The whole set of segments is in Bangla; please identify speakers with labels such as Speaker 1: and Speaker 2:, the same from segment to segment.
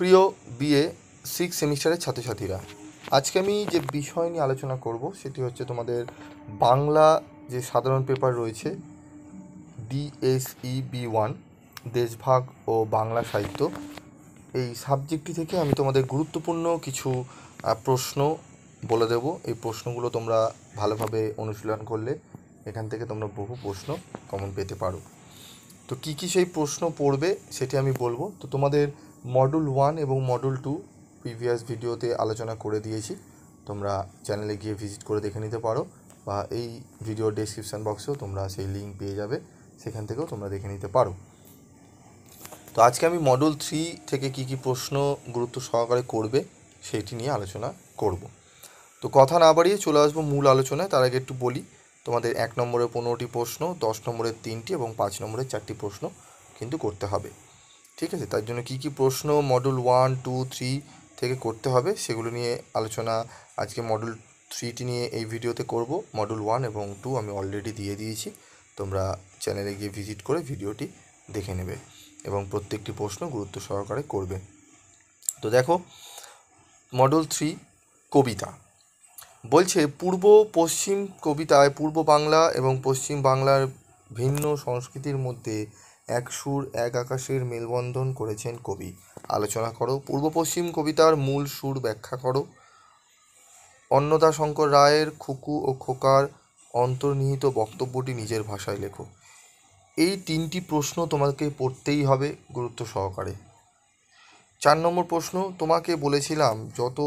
Speaker 1: প্রিয় বিএ সিক্স সেমিস্টারের ছাত্রছাত্রীরা আজকে আমি যে বিষয় নিয়ে আলোচনা করব সেটি হচ্ছে তোমাদের বাংলা যে সাধারণ পেপার রয়েছে ডিএসই বি ওয়ান দেশভাগ ও বাংলা সাহিত্য এই সাবজেক্টটি থেকে আমি তোমাদের গুরুত্বপূর্ণ কিছু প্রশ্ন বলে দেব এই প্রশ্নগুলো তোমরা ভালোভাবে অনুশীলন করলে এখান থেকে তোমরা বহু প্রশ্ন কমন পেতে পারো তো কী কী সেই প্রশ্ন পড়বে সেটি আমি বলবো তো তোমাদের মডিউল ওয়ান এবং মডিউল টু প্রিভিয়াস ভিডিওতে আলোচনা করে দিয়েছি তোমরা চ্যানেলে গিয়ে ভিজিট করে দেখে নিতে পারো বা এই ভিডিও ডেসক্রিপশান বক্সেও তোমরা সেই লিঙ্ক পেয়ে যাবে সেখান থেকেও তোমরা দেখে নিতে পারো তো আজকে আমি মডিউল থ্রি থেকে কি কি প্রশ্ন গুরুত্ব সহকারে করবে সেইটি নিয়ে আলোচনা করব তো কথা না বাড়িয়ে চলে আসবো মূল আলোচনায় তার আগে একটু বলি তোমাদের এক নম্বরে পনেরোটি প্রশ্ন দশ নম্বরের তিনটি এবং পাঁচ নম্বরের চারটি প্রশ্ন কিন্তু করতে হবে ঠিক আছে তার জন্য কি কি প্রশ্ন মডুল ওয়ান টু থ্রি থেকে করতে হবে সেগুলো নিয়ে আলোচনা আজকে মডুল থ্রিটি নিয়ে এই ভিডিওতে করব মডুল ওয়ান এবং টু আমি অলরেডি দিয়ে দিয়েছি তোমরা চ্যানেলে গিয়ে ভিজিট করে ভিডিওটি দেখে নেবে এবং প্রত্যেকটি প্রশ্ন গুরুত্ব সহকারে করবে তো দেখো মডেল থ্রি কবিতা বলছে পূর্ব পশ্চিম কবিতায় পূর্ব বাংলা এবং পশ্চিম বাংলার ভিন্ন সংস্কৃতির মধ্যে এক সুর এক আকাশের মেলবন্ধন করেছেন কবি আলোচনা করো পূর্ব পশ্চিম কবিতার মূল সুর ব্যাখ্যা করো অন্নদা শঙ্কর রায়ের খুকু ও খোকার অন্তর্নিহিত বক্তব্যটি নিজের ভাষায় লেখো এই তিনটি প্রশ্ন তোমাকে পড়তেই হবে গুরুত্ব সহকারে চার নম্বর প্রশ্ন তোমাকে বলেছিলাম যত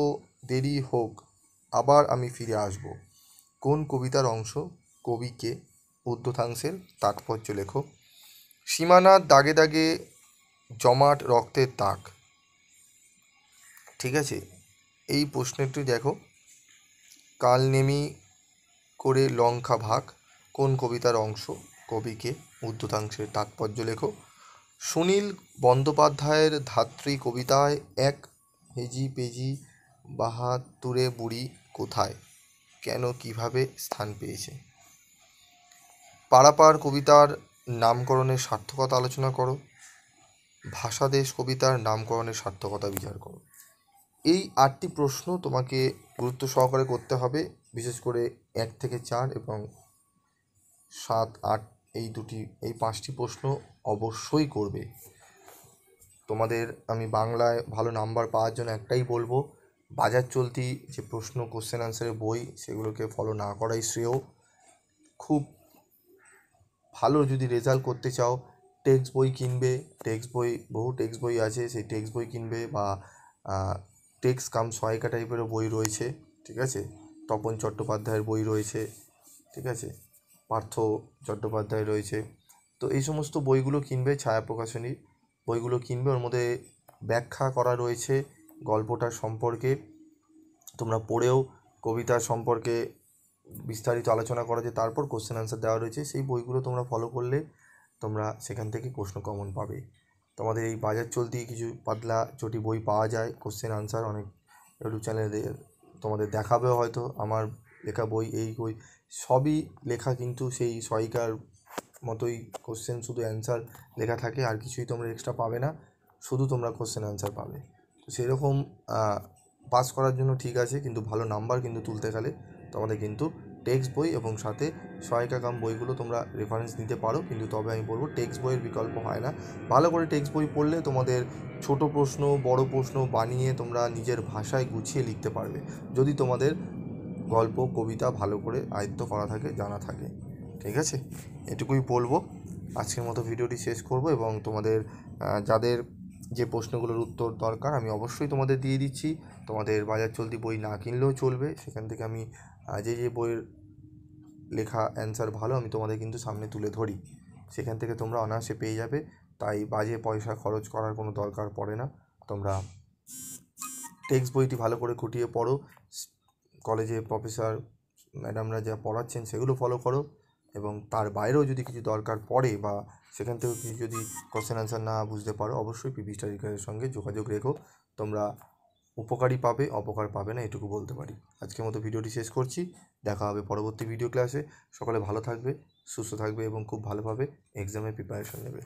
Speaker 1: দেরি হোক আবার আমি ফিরে আসব কোন কবিতার অংশ কবিকে বুদ্ধতাংশের তাৎপর্য লেখো সীমানার দাগে দাগে জমাট রক্তের তাক ঠিক আছে এই প্রশ্নটি দেখো কালনেমি করে লঙ্কা ভাগ কোন কবিতার অংশ কবিকে উদ্ধতাংশের তাৎপর্য লেখো সুনীল বন্দ্যোপাধ্যায়ের ধাত্রী কবিতায় এক হেজি পেজি বাহাত্তুরে বুড়ি কোথায় কেন কিভাবে স্থান পেয়েছে পাড়াপাড় কবিতার নামকরণের সার্থকতা আলোচনা করো ভাষা দেশ কবিতার নামকরণের সার্থকতা বিচার করো এই আটটি প্রশ্ন তোমাকে গুরুত্ব সহকারে করতে হবে বিশেষ করে এক থেকে চার এবং সাত আট এই দুটি এই পাঁচটি প্রশ্ন অবশ্যই করবে তোমাদের আমি বাংলায় ভালো নাম্বার পাওয়ার জন্য একটাই বলবো বাজার চলতি যে প্রশ্ন কোশ্চেন আনসারের বই সেগুলোকে ফলো না করাই শ্রেয় খুব ভালো যদি রেজাল্ট করতে চাও টেক্সট বই কিনবে টেক্সট বই বহু টেক্সট বই আছে সেই টেক্সট বই কিনবে বা টেক্সট কাম সহায়িকা টাইপেরও বই রয়েছে ঠিক আছে তপন চট্টোপাধ্যায়ের বই রয়েছে ঠিক আছে পার্থ চট্টোপাধ্যায় রয়েছে তো এই সমস্ত বইগুলো কিনবে ছায়া প্রকাশনীর বইগুলো কিনবে ওর মধ্যে ব্যাখ্যা করা রয়েছে গল্পটার সম্পর্কে তোমরা পড়েও কবিতা সম্পর্কে বিস্তারিত আলোচনা করা যে তারপর কোশ্চেন অ্যান্সার দেওয়া রয়েছে সেই বইগুলো তোমরা ফলো করলে তোমরা সেখান থেকে প্রশ্ন কমন পাবে তোমাদের এই বাজার চলতি কিছু পাতলা চটি বই পাওয়া যায় কোশ্চেন আনসার অনেক ইউটিউব চ্যানেলে তোমাদের দেখাবেও হয়তো আমার লেখা বই এই বই সবই লেখা কিন্তু সেই সহায়িকার মতোই কোশ্চেন শুধু অ্যান্সার লেখা থাকে আর কিছুই তোমরা এক্সট্রা পাবে না শুধু তোমরা কোশ্চেন অ্যান্সার পাবে তো সেরকম পাস করার জন্য ঠিক আছে কিন্তু ভালো নাম্বার কিন্তু তুলতে গেলে তোমাদের কিন্তু টেক্সট বই এবং সাথে সহায়িকা কাম বইগুলো তোমরা রেফারেন্স নিতে পারো কিন্তু তবে আমি বলবো টেক্সট বইয়ের বিকল্প হয় না ভালো করে টেক্সট বই পড়লে তোমাদের ছোট প্রশ্ন বড় প্রশ্ন বানিয়ে তোমরা নিজের ভাষায় গুছিয়ে লিখতে পারবে যদি তোমাদের গল্প কবিতা ভালো করে আয়ত্ত করা থাকে জানা থাকে ঠিক আছে এটুকুই বলবো আজকের মতো ভিডিওটি শেষ করব এবং তোমাদের যাদের যে প্রশ্নগুলোর উত্তর দরকার আমি অবশ্যই তোমাদের দিয়ে দিচ্ছি তোমাদের বাজার চলতি বই না কিনলেও চলবে সেখান থেকে আমি যে যে বইয়ের লেখা অ্যান্সার ভালো আমি তোমাদের কিন্তু সামনে তুলে ধরি সেখান থেকে তোমরা অনায়াসে পেয়ে যাবে তাই বাজে পয়সা খরচ করার কোনো দরকার পড়ে না তোমরা টেক্সট বইটি ভালো করে খুঁটিয়ে পড়ো কলেজে প্রফেসর ম্যাডামরা যা পড়াচ্ছেন সেগুলো ফলো করো এবং তার বাইরেও যদি কিছু দরকার পড়ে বা সেখান থেকেও কিছু যদি কোশ্চেন আনসার না বুঝতে পারো অবশ্যই পিপি স্টাডি সঙ্গে যোগাযোগ রেখো তোমরা উপকারী পাবে অপকার পাবে না এটুকু বলতে পারি আজকের মতো ভিডিওটি শেষ করছি দেখা হবে পরবর্তী ভিডিও ক্লাসে সকালে ভালো থাকবে সুস্থ থাকবে এবং খুব ভালোভাবে এক্সামে প্রিপারেশন নেবে